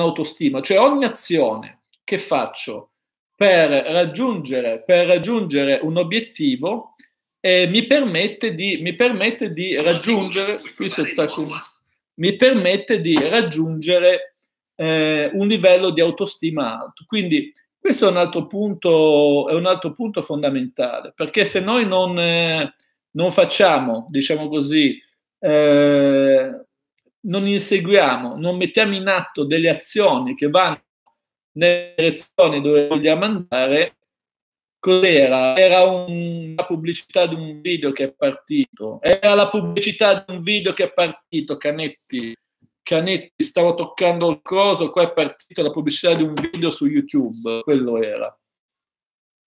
autostima, cioè ogni azione che faccio per raggiungere, per raggiungere un obiettivo eh, mi, permette di, mi permette di raggiungere, mi permette di raggiungere eh, un livello di autostima alto. Quindi questo è un altro punto, è un altro punto fondamentale, perché se noi non, eh, non facciamo, diciamo così, eh, non inseguiamo, non mettiamo in atto delle azioni che vanno nelle direzioni dove vogliamo andare, cos'era? Era un, la pubblicità di un video che è partito, era la pubblicità di un video che è partito, Canetti. Canetti, stavo toccando il coso, qua è partita la pubblicità di un video su YouTube, quello era.